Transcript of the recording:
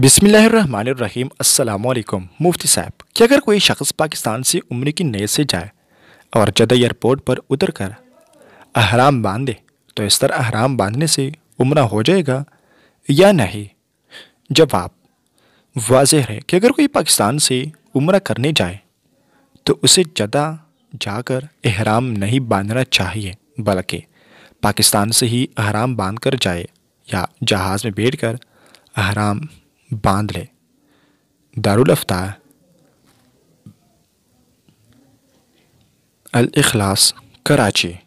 बिसमीम अल्लाम मुफ्ती साहब कि अगर कोई शख्स पाकिस्तान से उम्र की नए से जाए और जदा एयरपोर्ट पर उतर कर अहराम बांधे तो इस तरह अहराम बांधने से उम्र हो जाएगा या नहीं जवाब वाज है कि अगर कोई पाकिस्तान से उम्र करने जाए तो उसे जदा जाकर अहराम नहीं बांधना चाहिए बल्कि पाकिस्तान से ही अहराम बांध कर जाए या जहाज़ में बैठ कर अहराम बांध लें दारुलफ्ता الإخلاص कराची